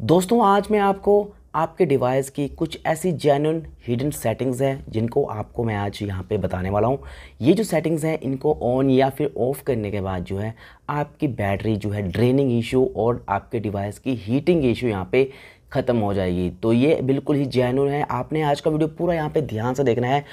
दोस्तों आज मैं आपको आपके डिवाइस की कुछ ऐसी जेन्यून हिडन सेटिंग्स हैं जिनको आपको मैं आज यहाँ पे बताने वाला हूँ ये जो सेटिंग्स हैं इनको ऑन या फिर ऑफ़ करने के बाद जो है आपकी बैटरी जो है ड्रेनिंग इशू और आपके डिवाइस की हीटिंग इशू यहाँ पे ख़त्म हो जाएगी तो ये बिल्कुल ही जैनुअन है आपने आज का वीडियो पूरा यहाँ पे ध्यान से देखना है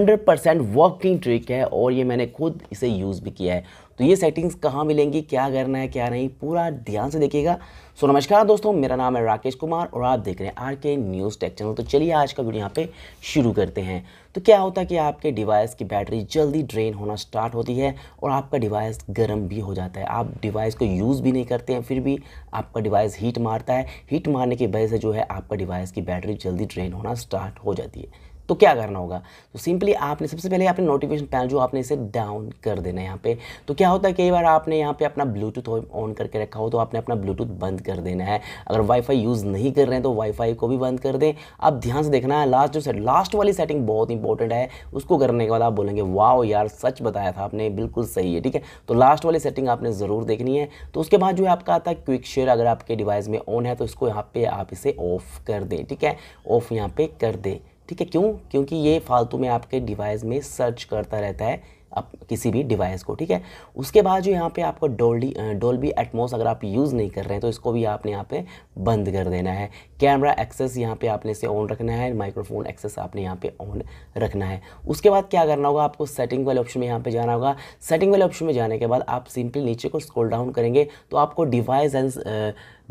100% वर्किंग ट्रिक है और ये मैंने खुद इसे यूज़ भी किया है तो ये सेटिंग्स कहाँ मिलेंगी क्या करना है क्या नहीं पूरा ध्यान से देखिएगा सो नमस्कार दोस्तों मेरा नाम है राकेश कुमार और आप देख रहे हैं आर के न्यूज़ टेक चैनल तो चलिए आज का वीडियो यहाँ पे शुरू करते हैं तो क्या होता है कि आपके डिवाइस की बैटरी जल्दी ड्रेन होना स्टार्ट होती है और आपका डिवाइस गर्म भी हो जाता है आप डिवाइस को यूज़ भी नहीं करते हैं फिर भी आपका डिवाइस हीट मारता है हीट मारने की वजह से जो है आपका डिवाइस की बैटरी जल्दी ड्रेन होना स्टार्ट हो जाती है तो क्या करना होगा तो सिंपली आपने सबसे पहले आपने नोटिफिकेशन पैनल जो आपने इसे डाउन कर देना है यहाँ पे तो क्या होता है कई बार आपने यहाँ पे अपना ब्लूटूथ ऑन करके रखा हो तो आपने अपना ब्लूटूथ बंद कर देना है अगर वाईफाई यूज़ नहीं कर रहे हैं तो वाईफाई को भी बंद कर दें आप ध्यान से देखना है लास्ट जो सेट लास्ट वाली सेटिंग बहुत इंपॉर्टेंट है उसको करने के बाद आप बोलेंगे वाह यार सच बताया था आपने बिल्कुल सही है ठीक है तो लास्ट वाली सेटिंग आपने ज़रूर देखनी है तो उसके बाद जो है आपका आता है क्विक शेयर अगर आपके डिवाइस में ऑन है तो इसको यहाँ पे आप इसे ऑफ कर दें ठीक है ऑफ यहाँ पे कर दें ठीक है क्यों क्योंकि ये फालतू में आपके डिवाइस में सर्च करता रहता है आप किसी भी डिवाइस को ठीक है उसके बाद जो यहाँ पे आपको डोल्डी डोल्बी एटमोस अगर आप यूज़ नहीं कर रहे हैं तो इसको भी आपने यहाँ पे बंद कर देना है कैमरा एक्सेस यहाँ पे आपने इसे ऑन रखना है माइक्रोफोन एक्सेस आपने यहाँ पे ऑन रखना है उसके बाद क्या करना होगा आपको सेटिंग वाले ऑप्शन में यहाँ पे जाना होगा सेटिंग वाले ऑप्शन में जाने के बाद आप सिंपली नीचे को स्क्रोल डाउन करेंगे तो आपको device and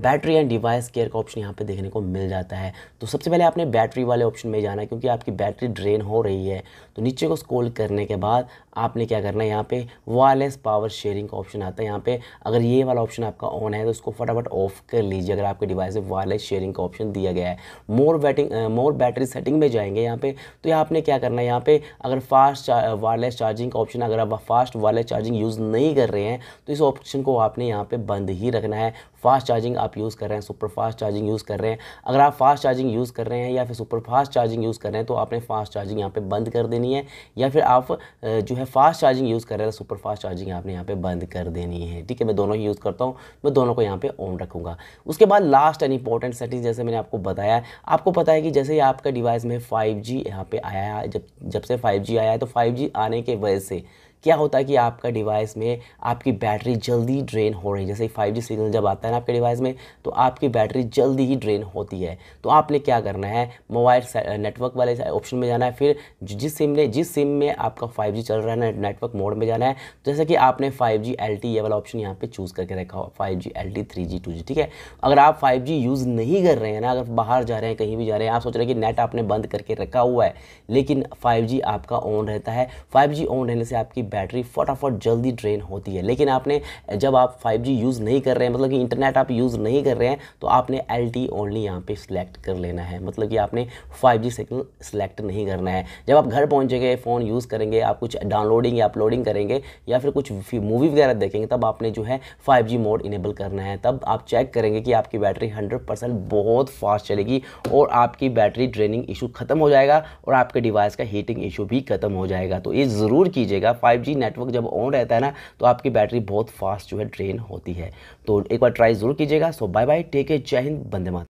battery and device care का ऑप्शन यहाँ पे देखने को मिल जाता है तो सबसे पहले आपने बैटरी वाले ऑप्शन में जाना है क्योंकि आपकी बैटरी ड्रेन हो रही है तो नीचे को स्कोल करने के बाद आपने क्या करना है यहाँ पे वायरलेस पावर शेयरिंग का ऑप्शन आता है यहाँ पे अगर ये वाला ऑप्शन आपका ऑन है तो उसको फटाफट ऑफ कर लीजिए अगर आपके डिवाइस में वायरलेस शेयरिंग का ऑप्शन दिया गया है more batting more battery setting में जाएंगे यहाँ पे तो यहाँ आपने क्या करना है यहाँ पे अगर फास्ट वायरलेस चार्जिंग का ऑप्शन अगर आप फास्ट वायरलेस चार्जिंग यूज़ नहीं कर रहे हैं तो इस ऑप्शन को आपने यहाँ पर बंद ही रखना है फास्ट चार्जिंग आप यूज़ कर रहे हैं सुपर फास्ट चार्जिंग यूज़ कर रहे हैं अगर आप फास्ट चार्जिंग यूज़ कर रहे हैं या फिर सुपर फास्ट चार्जिंग यूज़ कर रहे हैं तो आपने फास्ट चार्जिंग यहाँ पर बंद कर देनी है या फिर आप जो है फास्ट चार्जिंग यूज़ कर रहे हैं सुपर फास्ट चार्जिंग आपने यहाँ पर बंद कर देनी है ठीक है मैं दोनों ही यूज़ करता हूँ मैं दोनों को यहाँ पर ऑन रखूँगा उसके बाद लास्ट एंड इंपॉर्टेंट सेटिंग जैसे मैंने आपको बताया आपको पता है कि जैसे ही आपका डिवाइस में फाइव जी यहाँ आया है जब जब से फाइव जी आया है तो फाइव जी आने के वजह से क्या होता है कि आपका डिवाइस में आपकी बैटरी जल्दी ड्रेन हो रही है जैसे फाइव सिग्नल जब आता है ना आपके डिवाइस में तो आपकी बैटरी जल्दी ही ड्रेन होती है तो आपने क्या करना है मोबाइल नेटवर्क वाले ऑप्शन में जाना है फिर जिस सिम ने जिस सिम में आपका फाइव चल रहा है नेटवर्क मोड में जाना है जैसे कि आपने फाइव जी ये वाला ऑप्शन यहाँ पर चूज़ करके रखा हो फाइव जी एल टी ठीक है अगर आप फाइव यूज़ नहीं कर रहे हैं ना अगर बाहर जा रहे हैं कहीं भी जा रहे हैं आप सोच रहे हैं कि नेट आपने बंद करके रखा हुआ है लेकिन फाइव आपका ऑन रहता है फाइव ऑन रहने से आपकी बैटरी फटाफट जल्दी ड्रेन होती है लेकिन आपने जब आप 5G यूज़ नहीं कर रहे हैं मतलब कि इंटरनेट आप यूज़ नहीं कर रहे हैं तो आपने एल टी ओनली यहाँ पर सिलेक्ट कर लेना है मतलब कि आपने 5G सिग्नल सिलेक्ट नहीं करना है जब आप घर पहुँचेंगे फ़ोन यूज़ करेंगे आप कुछ डाउनलोडिंग या अपलोडिंग करेंगे या फिर कुछ मूवी वगैरह देखेंगे तब आपने जो है फाइव मोड इनेबल करना है तब आप चेक करेंगे कि आपकी बैटरी हंड्रेड बहुत फास्ट चलेगी और आपकी बैटरी ड्रेनिंग इशू ख़त्म हो जाएगा और आपके डिवाइस का हीटिंग इशू भी ख़त्म हो जाएगा तो ये ज़रूर कीजिएगा फाइव 5G नेटवर्क जब ऑन रहता है ना तो आपकी बैटरी बहुत फास्ट जो है ड्रेन होती है तो एक बार ट्राई ज़रूर कीजिएगा so bye bye tech A जय हिंद बंदे मात